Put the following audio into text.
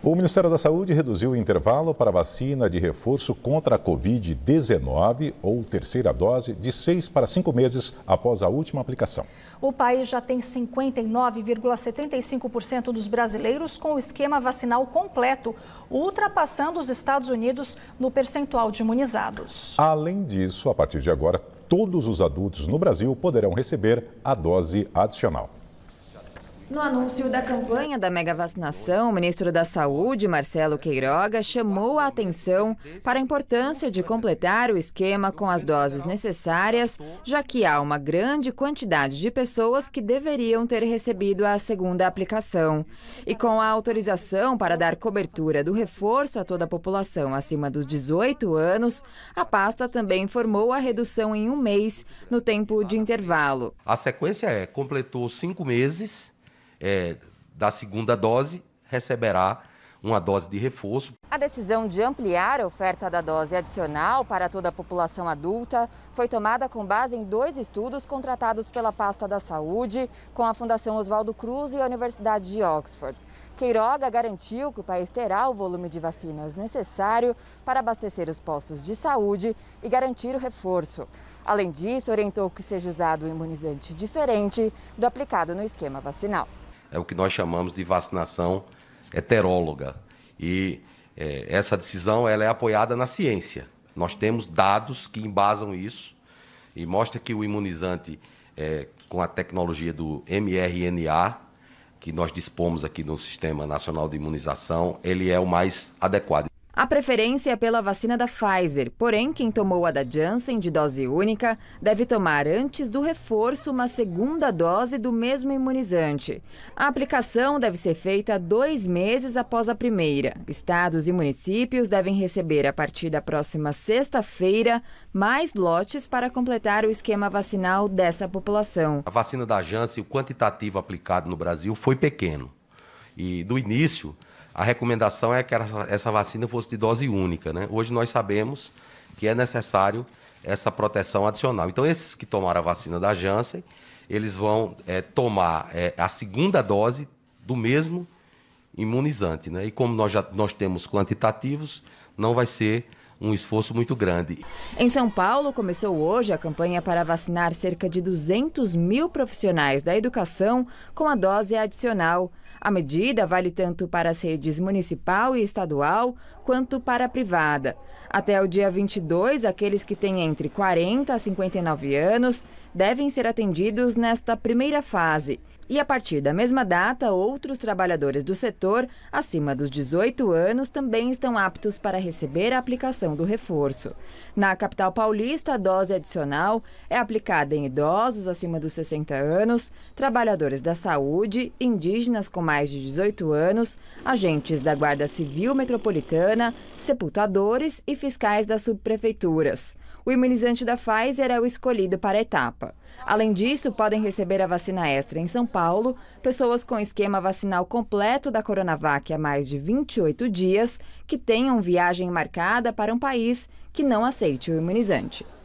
O Ministério da Saúde reduziu o intervalo para vacina de reforço contra a Covid-19 ou terceira dose de seis para cinco meses após a última aplicação. O país já tem 59,75% dos brasileiros com o esquema vacinal completo, ultrapassando os Estados Unidos no percentual de imunizados. Além disso, a partir de agora, todos os adultos no Brasil poderão receber a dose adicional. No anúncio da campanha da mega vacinação, o ministro da Saúde, Marcelo Queiroga, chamou a atenção para a importância de completar o esquema com as doses necessárias, já que há uma grande quantidade de pessoas que deveriam ter recebido a segunda aplicação. E com a autorização para dar cobertura do reforço a toda a população acima dos 18 anos, a pasta também informou a redução em um mês no tempo de intervalo. A sequência é: completou cinco meses é, da segunda dose receberá uma dose de reforço. A decisão de ampliar a oferta da dose adicional para toda a população adulta foi tomada com base em dois estudos contratados pela pasta da saúde com a Fundação Oswaldo Cruz e a Universidade de Oxford. Queiroga garantiu que o país terá o volume de vacinas necessário para abastecer os postos de saúde e garantir o reforço. Além disso, orientou que seja usado um imunizante diferente do aplicado no esquema vacinal é o que nós chamamos de vacinação heteróloga. E é, essa decisão ela é apoiada na ciência. Nós temos dados que embasam isso e mostra que o imunizante é, com a tecnologia do mRNA, que nós dispomos aqui no Sistema Nacional de Imunização, ele é o mais adequado. A preferência é pela vacina da Pfizer, porém, quem tomou a da Janssen de dose única deve tomar antes do reforço uma segunda dose do mesmo imunizante. A aplicação deve ser feita dois meses após a primeira. Estados e municípios devem receber, a partir da próxima sexta-feira, mais lotes para completar o esquema vacinal dessa população. A vacina da Janssen, o quantitativo aplicado no Brasil foi pequeno. E do início a recomendação é que essa vacina fosse de dose única. Né? Hoje nós sabemos que é necessário essa proteção adicional. Então, esses que tomaram a vacina da Janssen, eles vão é, tomar é, a segunda dose do mesmo imunizante. Né? E como nós já nós temos quantitativos, não vai ser um esforço muito grande. Em São Paulo, começou hoje a campanha para vacinar cerca de 200 mil profissionais da educação com a dose adicional. A medida vale tanto para as redes municipal e estadual quanto para a privada. Até o dia 22, aqueles que têm entre 40 a 59 anos devem ser atendidos nesta primeira fase. E a partir da mesma data, outros trabalhadores do setor acima dos 18 anos também estão aptos para receber a aplicação do reforço. Na capital paulista, a dose adicional é aplicada em idosos acima dos 60 anos, trabalhadores da saúde, indígenas com mais de 18 anos, agentes da Guarda Civil Metropolitana, sepultadores e fiscais das subprefeituras. O imunizante da Pfizer é o escolhido para a etapa. Além disso, podem receber a vacina extra em São Paulo pessoas com esquema vacinal completo da Coronavac há mais de 28 dias que tenham viagem marcada para um país que não aceite o imunizante.